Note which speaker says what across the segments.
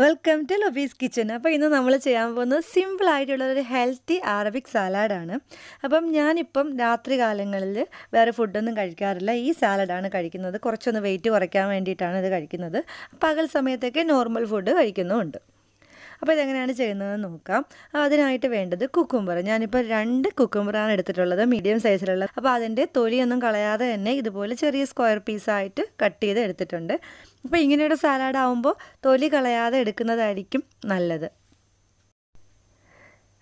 Speaker 1: welcome to ലൊബീസ് kitchen അപ്പോൾ ഇന്ന് നമ്മൾ ചെയ്യാൻ പോകുന്നത് സിമ്പിളായിട്ടുള്ള ഒരു ഹെൽത്തി അറബിക് സാലാഡാണ് അപ്പം ഞാനിപ്പം രാത്രി കാലങ്ങളിൽ വേറെ ഫുഡൊന്നും കഴിക്കാറില്ല ഈ സാലഡാണ് കഴിക്കുന്നത് കുറച്ചൊന്ന് വെയിറ്റ് കുറയ്ക്കാൻ വേണ്ടിയിട്ടാണ് ഇത് കഴിക്കുന്നത് പകൽ സമയത്തൊക്കെ നോർമൽ ഫുഡ് കഴിക്കുന്നുമുണ്ട് അപ്പോൾ ഇതെങ്ങനെയാണ് ചെയ്യുന്നതെന്ന് നോക്കാം അതിനായിട്ട് വേണ്ടത് കുക്കുംബർ ഞാനിപ്പോൾ രണ്ട് കുക്കുംബറാണ് എടുത്തിട്ടുള്ളത് മീഡിയം സൈസിലുള്ള അപ്പോൾ അതിൻ്റെ തൊലിയൊന്നും കളയാതെ തന്നെ ഇതുപോലെ ചെറിയ സ്ക്വയർ പീസായിട്ട് കട്ട് ചെയ്ത് എടുത്തിട്ടുണ്ട് അപ്പോൾ ഇങ്ങനെയുള്ള സാലാഡ് ആവുമ്പോൾ തൊലി കളയാതെ എടുക്കുന്നതായിരിക്കും നല്ലത്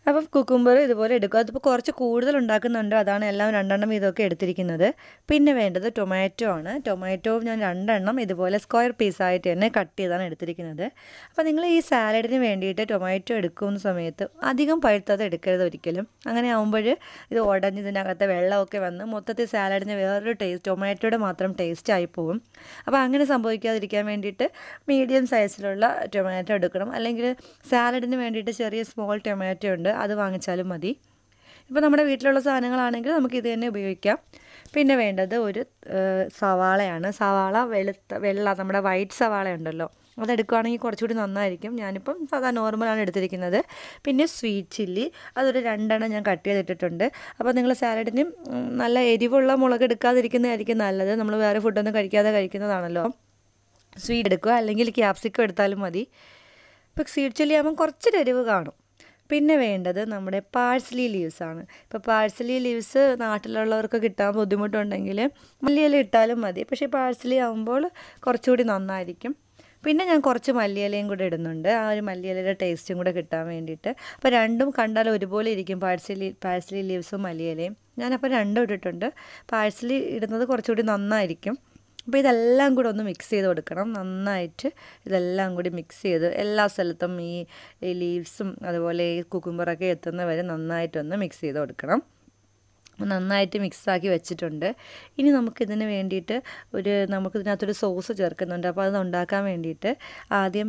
Speaker 1: അപ്പം കുക്കുംബർ ഇതുപോലെ എടുക്കുക അതിപ്പോൾ കുറച്ച് കൂടുതൽ ഉണ്ടാക്കുന്നുണ്ട് അതാണ് എല്ലാം രണ്ടെണ്ണം ഇതൊക്കെ എടുത്തിരിക്കുന്നത് പിന്നെ വേണ്ടത് ടൊമാറ്റോ ആണ് ടൊമാറ്റോ ഞാൻ രണ്ടെണ്ണം ഇതുപോലെ സ്ക്വയർ പീസായിട്ട് തന്നെ കട്ട് ചെയ്താണ് എടുത്തിരിക്കുന്നത് അപ്പോൾ നിങ്ങൾ ഈ സാലഡിന് വേണ്ടിയിട്ട് ടൊമാറ്റോ എടുക്കുന്ന സമയത്ത് അധികം പഴുത്തത് എടുക്കരുത് ഒരിക്കലും അങ്ങനെ ആകുമ്പോൾ ഇത് ഉടഞ്ഞതിനകത്ത് വെള്ളമൊക്കെ വന്ന് മൊത്തത്തിൽ സാലഡിന് വേറൊരു ടേസ്റ്റ് ടൊമാറ്റോയുടെ മാത്രം ടേസ്റ്റ് ആയി പോകും അപ്പോൾ അങ്ങനെ സംഭവിക്കാതിരിക്കാൻ വേണ്ടിയിട്ട് മീഡിയം സൈസിലുള്ള ടൊമാറ്റോ എടുക്കണം അല്ലെങ്കിൽ സാലഡിന് വേണ്ടിയിട്ട് ചെറിയ സ്മോൾ ടൊമാറ്റോ ഉണ്ട് അത് വാങ്ങിച്ചാലും മതി ഇപ്പോൾ നമ്മുടെ വീട്ടിലുള്ള സാധനങ്ങളാണെങ്കിൽ നമുക്ക് ഇത് തന്നെ ഉപയോഗിക്കാം പിന്നെ വേണ്ടത് ഒരു സവാളയാണ് സവാള വെളുത്ത വെള്ള നമ്മുടെ വൈറ്റ് സവാള ഉണ്ടല്ലോ അതെടുക്കുകയാണെങ്കിൽ കുറച്ചുകൂടി നന്നായിരിക്കും ഞാനിപ്പം സാധാ നോർമലാണ് എടുത്തിരിക്കുന്നത് പിന്നെ സ്വീറ്റ് ചില്ലി അതൊരു രണ്ടെണ്ണം ഞാൻ കട്ട് ചെയ്തിട്ടിട്ടുണ്ട് അപ്പോൾ നിങ്ങൾ സാലഡിന് നല്ല എരിവുള്ള മുളക് എടുക്കാതിരിക്കുന്നതായിരിക്കും നല്ലത് നമ്മൾ വേറെ ഫുഡൊന്നും കഴിക്കാതെ കഴിക്കുന്നതാണല്ലോ സ്വീറ്റ് എടുക്കുക അല്ലെങ്കിൽ ക്യാപ്സിക്കം എടുത്താലും മതി ഇപ്പോൾ സ്വീറ്റ് ചില്ലി ആകുമ്പോൾ കുറച്ചൊരു എരിവ് കാണും പിന്നെ വേണ്ടത് നമ്മുടെ പാഴ്സലി ലീവ്സ് ആണ് ഇപ്പോൾ പാഴ്സലി ലീവ്സ് നാട്ടിലുള്ളവർക്ക് കിട്ടാൻ ബുദ്ധിമുട്ടുണ്ടെങ്കിൽ മല്ലിയില ഇട്ടാലും മതി പക്ഷേ പാഴ്സലി ആകുമ്പോൾ കുറച്ചുകൂടി നന്നായിരിക്കും പിന്നെ ഞാൻ കുറച്ച് മല്ലിയിലയും കൂടെ ഇടുന്നുണ്ട് ആ ഒരു മല്ലിയിലയുടെ ടേസ്റ്റും കൂടെ കിട്ടാൻ വേണ്ടിയിട്ട് അപ്പോൾ രണ്ടും കണ്ടാൽ ഒരുപോലെ ഇരിക്കും പാഴ്സലി പാഴ്സലി ലീവ്സും മല്ലിയിലയും ഞാനപ്പോൾ രണ്ടും ഇട്ടിട്ടുണ്ട് പാഴ്സലി ഇടുന്നത് കുറച്ചുകൂടി നന്നായിരിക്കും അപ്പോൾ ഇതെല്ലാം കൂടെ ഒന്ന് മിക്സ് ചെയ്ത് കൊടുക്കണം നന്നായിട്ട് ഇതെല്ലാം കൂടി മിക്സ് ചെയ്ത് എല്ലാ സ്ഥലത്തും ഈ ലീവ്സും അതുപോലെ ഈ കുക്കുംബറൊക്കെ എത്തുന്നവരെ നന്നായിട്ടൊന്ന് മിക്സ് ചെയ്ത് കൊടുക്കണം നന്നായിട്ട് മിക്സാക്കി വെച്ചിട്ടുണ്ട് ഇനി നമുക്കിതിന് വേണ്ടിയിട്ട് ഒരു നമുക്കിതിനകത്തൊരു സോസ് ചേർക്കുന്നുണ്ട് അപ്പോൾ അത് ഉണ്ടാക്കാൻ വേണ്ടിയിട്ട് ആദ്യം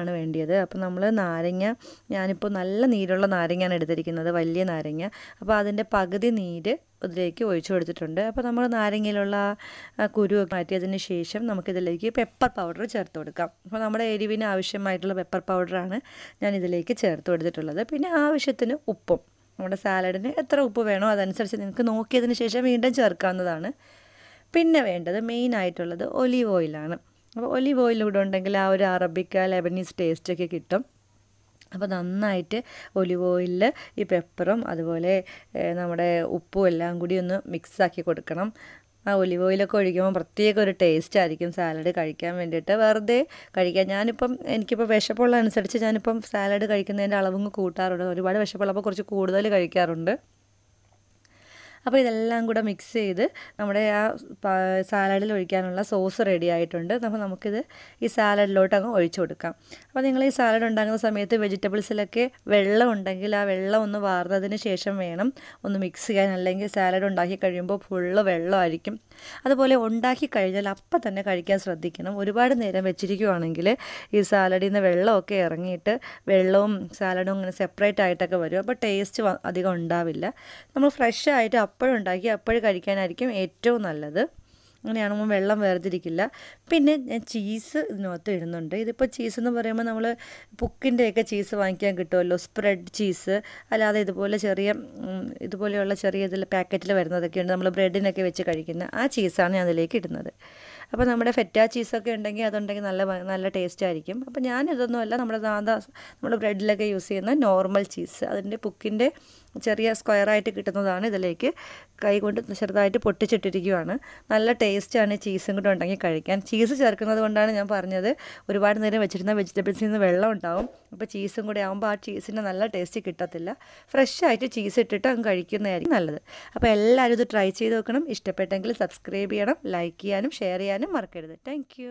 Speaker 1: ആണ് വേണ്ടിയത് അപ്പോൾ നമ്മൾ നാരങ്ങ ഞാനിപ്പോൾ നല്ല നീരുള്ള നാരങ്ങയാണ് എടുത്തിരിക്കുന്നത് വലിയ നാരങ്ങ അപ്പോൾ അതിൻ്റെ പകുതി നീര് ഇതിലേക്ക് ഒഴിച്ചു കൊടുത്തിട്ടുണ്ട് അപ്പോൾ നമ്മൾ നാരങ്ങയിലുള്ള കുരു മാറ്റിയതിന് ശേഷം നമുക്കിതിലേക്ക് പെപ്പർ പൗഡർ ചേർത്ത് കൊടുക്കാം അപ്പോൾ നമ്മുടെ എരിവിന് ആവശ്യമായിട്ടുള്ള പെപ്പർ പൗഡറാണ് ഞാൻ ഇതിലേക്ക് ചേർത്ത് കൊടുത്തിട്ടുള്ളത് പിന്നെ ആവശ്യത്തിന് ഉപ്പും നമ്മുടെ സാലഡിന് എത്ര ഉപ്പ് വേണോ അതനുസരിച്ച് നിങ്ങൾക്ക് നോക്കിയതിന് ശേഷം വീണ്ടും ചേർക്കാവുന്നതാണ് പിന്നെ വേണ്ടത് മെയിൻ ആയിട്ടുള്ളത് ഒലീവ് ഓയിലാണ് അപ്പോൾ ഒലീവ് ഓയിൽ ഇവിടെ ഉണ്ടെങ്കിൽ ആ ഒരു അറബിക്ക ലെബനീസ് ടേസ്റ്റൊക്കെ കിട്ടും അപ്പോൾ നന്നായിട്ട് ഒലിവ് ഓയിലിൽ ഈ പെപ്പറും അതുപോലെ നമ്മുടെ ഉപ്പും എല്ലാം കൂടി ഒന്ന് മിക്സാക്കി കൊടുക്കണം ആ ഒലിവ് ഓയിലൊക്കെ ഒഴിക്കുമ്പോൾ പ്രത്യേക ഒരു ടേസ്റ്റ് ആയിരിക്കും സാലഡ് കഴിക്കാൻ വേണ്ടിയിട്ട് വെറുതെ കഴിക്കാം ഞാനിപ്പം എനിക്കിപ്പോൾ വിശപ്പുള്ള അനുസരിച്ച് ഞാനിപ്പം സാലഡ് കഴിക്കുന്നതിൻ്റെ അളവും കൂട്ടാറുണ്ട് ഒരുപാട് വിശപ്പുള്ളപ്പോൾ കുറച്ച് കൂടുതൽ കഴിക്കാറുണ്ട് അപ്പോൾ ഇതെല്ലാം കൂടെ മിക്സ് ചെയ്ത് നമ്മുടെ ആ സാലഡിൽ ഒഴിക്കാനുള്ള സോസ് റെഡി ആയിട്ടുണ്ട് അപ്പോൾ നമുക്കിത് ഈ സാലഡിലോട്ട് അങ്ങ് ഒഴിച്ചു കൊടുക്കാം അപ്പോൾ നിങ്ങൾ ഈ സാലഡ് ഉണ്ടാക്കുന്ന സമയത്ത് വെജിറ്റബിൾസിലൊക്കെ വെള്ളം ഉണ്ടെങ്കിൽ ആ വെള്ളം ഒന്ന് വാർന്നതിന് ശേഷം വേണം ഒന്ന് മിക്സ് ചെയ്യാൻ അല്ലെങ്കിൽ സാലഡ് ഉണ്ടാക്കി കഴിയുമ്പോൾ ഫുള്ള് വെള്ളമായിരിക്കും അതുപോലെ ഉണ്ടാക്കി കഴിഞ്ഞാൽ അപ്പം തന്നെ കഴിക്കാൻ ശ്രദ്ധിക്കണം ഒരുപാട് നേരം വെച്ചിരിക്കുവാണെങ്കിൽ ഈ സാലഡിൽ നിന്ന് വെള്ളമൊക്കെ ഇറങ്ങിയിട്ട് വെള്ളവും സാലഡും ഇങ്ങനെ സെപ്പറേറ്റ് ആയിട്ടൊക്കെ വരും അപ്പോൾ ടേസ്റ്റ് അധികം ഉണ്ടാവില്ല നമ്മൾ ഫ്രഷ് ആയിട്ട് അപ്പോഴുണ്ടാക്കി അപ്പോഴും കഴിക്കാനായിരിക്കും ഏറ്റവും നല്ലത് അങ്ങനെയാണെങ്കിൽ വെള്ളം വേർതിരിക്കില്ല പിന്നെ ഞാൻ ചീസ് ഇതിനകത്ത് ഇടുന്നുണ്ട് ഇതിപ്പോൾ ചീസ് എന്ന് പറയുമ്പോൾ നമ്മൾ പുക്കിൻ്റെയൊക്കെ ചീസ് വാങ്ങിക്കാൻ കിട്ടുമല്ലോ സ്പ്രെഡ് ചീസ് അല്ലാതെ ഇതുപോലെ ചെറിയ ഇതുപോലെയുള്ള ചെറിയ ഇതിൽ പാക്കറ്റിൽ വരുന്നതൊക്കെയുണ്ട് നമ്മൾ ബ്രെഡിനൊക്കെ വെച്ച് കഴിക്കുന്ന ആ ചീസാണ് ഞാൻ അതിലേക്ക് ഇടുന്നത് അപ്പോൾ നമ്മുടെ ഫെറ്റാ ചീസൊക്കെ ഉണ്ടെങ്കിൽ അതുണ്ടെങ്കിൽ നല്ല നല്ല ടേസ്റ്റ് ആയിരിക്കും അപ്പോൾ ഞാനിതൊന്നുമല്ല നമ്മുടെ സാധാ നമ്മൾ ബ്രെഡിലൊക്കെ യൂസ് ചെയ്യുന്ന നോർമൽ ചീസ് അതിൻ്റെ പുക്കിൻ്റെ ചെറിയ സ്ക്വയറായിട്ട് കിട്ടുന്നതാണ് ഇതിലേക്ക് കൈ കൊണ്ട് ചെറുതായിട്ട് പൊട്ടിച്ചിട്ടിരിക്കുകയാണ് നല്ല ടേസ്റ്റാണ് ചീസും കൂടെ ഉണ്ടെങ്കിൽ കഴിക്കാൻ ചീസ് ചേർക്കുന്നത് കൊണ്ടാണ് ഞാൻ പറഞ്ഞത് ഒരുപാട് നേരം വെച്ചിരുന്ന വെജിറ്റബിൾസിൽ നിന്ന് വെള്ളം ഉണ്ടാവും അപ്പോൾ ചീസും കൂടെ ആകുമ്പോൾ ആ ചീസിൻ്റെ നല്ല ടേസ്റ്റ് കിട്ടത്തില്ല ഫ്രഷ് ആയിട്ട് ചീസ് ഇട്ടിട്ട് അങ്ങ് കഴിക്കുന്നതായിരിക്കും നല്ലത് അപ്പോൾ എല്ലാവരും ഇത് ട്രൈ ചെയ്ത് നോക്കണം ഇഷ്ടപ്പെട്ടെങ്കിൽ സബ്സ്ക്രൈബ് ചെയ്യണം ലൈക്ക് ചെയ്യാനും ഷെയർ ചെയ്യാനും ചെയ്യാനും മറക്കരുത് താങ്ക്